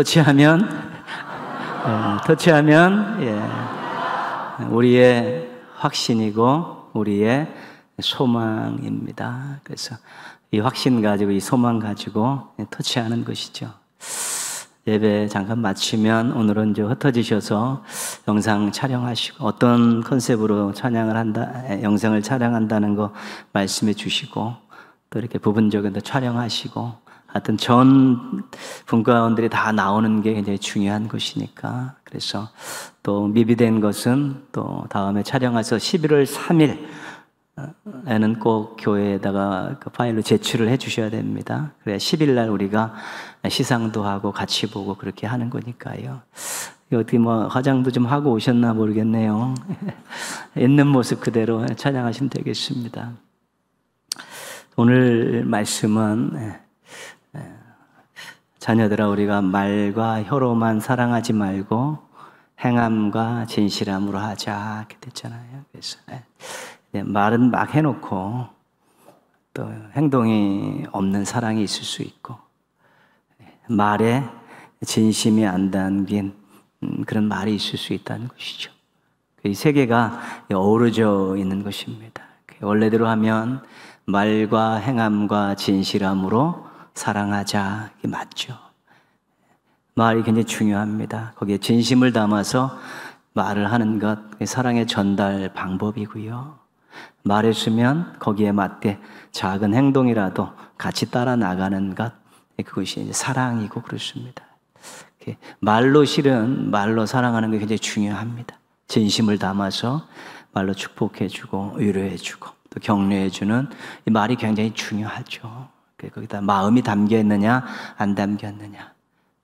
터치하면 예, 터치하면 예, 우리의 확신이고 우리의 소망입니다. 그래서 이 확신 가지고 이 소망 가지고 터치하는 것이죠. 예배 잠깐 마치면 오늘은 이제 흩어지셔서 영상 촬영하시고 어떤 컨셉으로 찬양을 한다 영상을 촬영한다는 거 말씀해 주시고 또 이렇게 부분적인 촬영하시고 하여튼 전 분과원들이 다 나오는 게 굉장히 중요한 것이니까. 그래서 또 미비된 것은 또 다음에 촬영해서 11월 3일 에는 꼭 교회에다가 그 파일로 제출을 해 주셔야 됩니다. 그래 야 10일 날 우리가 시상도 하고 같이 보고 그렇게 하는 거니까요. 어떻게 뭐 화장도 좀 하고 오셨나 모르겠네요. 있는 모습 그대로 촬영하시면 되겠습니다. 오늘 말씀은 예, 자녀들아 우리가 말과 혀로만 사랑하지 말고 행함과 진실함으로 하자 이렇게 됐잖아요. 그래서 예. 예, 말은 막 해놓고 또 행동이 없는 사랑이 있을 수 있고 예, 말에 진심이 안 담긴 음, 그런 말이 있을 수 있다는 것이죠. 그 이세 개가 어우러져 있는 것입니다. 그 원래대로 하면 말과 행함과 진실함으로 사랑하자. 이게 맞죠. 말이 굉장히 중요합니다. 거기에 진심을 담아서 말을 하는 것, 사랑의 전달 방법이고요. 말해주면 거기에 맞게 작은 행동이라도 같이 따라 나가는 것, 그것이 사랑이고 그렇습니다. 말로 실은 말로 사랑하는 게 굉장히 중요합니다. 진심을 담아서 말로 축복해주고 위로해주고 또 격려해주는 이 말이 굉장히 중요하죠. 거기다 마음이 담겨 있느냐, 안 담겼느냐.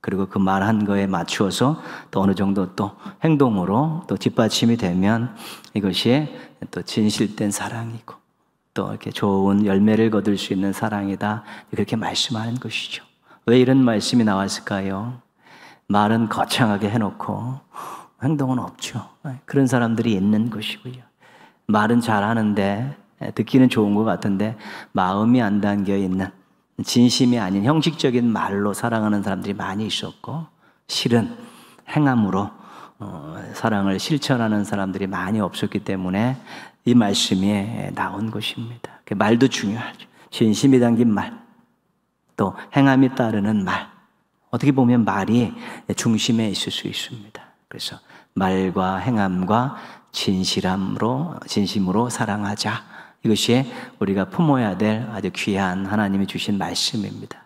그리고 그 말한 거에 맞추어서 또 어느 정도 또 행동으로 또 뒷받침이 되면 이것이 또 진실된 사랑이고 또 이렇게 좋은 열매를 거둘 수 있는 사랑이다. 그렇게 말씀하는 것이죠. 왜 이런 말씀이 나왔을까요? 말은 거창하게 해놓고 행동은 없죠. 그런 사람들이 있는 것이고요. 말은 잘하는데 듣기는 좋은 것 같은데 마음이 안 담겨 있는 진심이 아닌 형식적인 말로 사랑하는 사람들이 많이 있었고 실은 행함으로 어, 사랑을 실천하는 사람들이 많이 없었기 때문에 이 말씀이 나온 것입니다. 그 말도 중요하죠. 진심이 담긴 말, 또 행함이 따르는 말. 어떻게 보면 말이 중심에 있을 수 있습니다. 그래서 말과 행함과 진실함으로 진심으로 사랑하자. 이것이 우리가 품어야 될 아주 귀한 하나님이 주신 말씀입니다.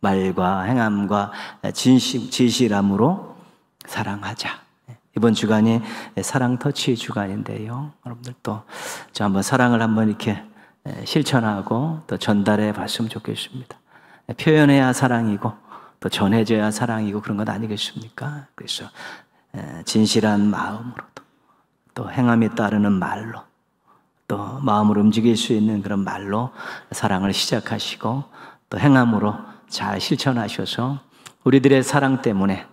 말과 행함과 진심, 진실함으로 사랑하자. 이번 주간이 사랑 터치 주간인데요. 여러분들 또 저 한번 사랑을 한번 이렇게 실천하고 또 전달해 봤으면 좋겠습니다. 표현해야 사랑이고 또 전해져야 사랑이고 그런 것 아니겠습니까? 그래서 진실한 마음으로 또 행함에 따르는 말로 또 마음을 움직일 수 있는 그런 말로 사랑을 시작하시고 또 행함으로 잘 실천하셔서 우리들의 사랑 때문에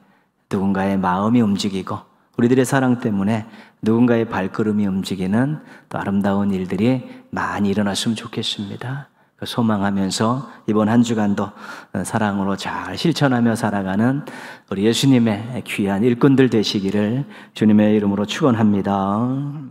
누군가의 마음이 움직이고 우리들의 사랑 때문에 누군가의 발걸음이 움직이는 또 아름다운 일들이 많이 일어났으면 좋겠습니다. 그 소망하면서 이번 한 주간도 사랑으로 잘 실천하며 살아가는 우리 예수님의 귀한 일꾼들 되시기를 주님의 이름으로 축원합니다.